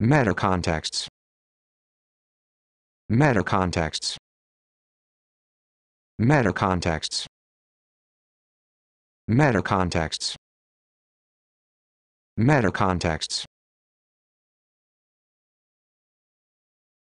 Meta contexts. Meta contexts. Meta contexts. Meta contexts. Meta contexts.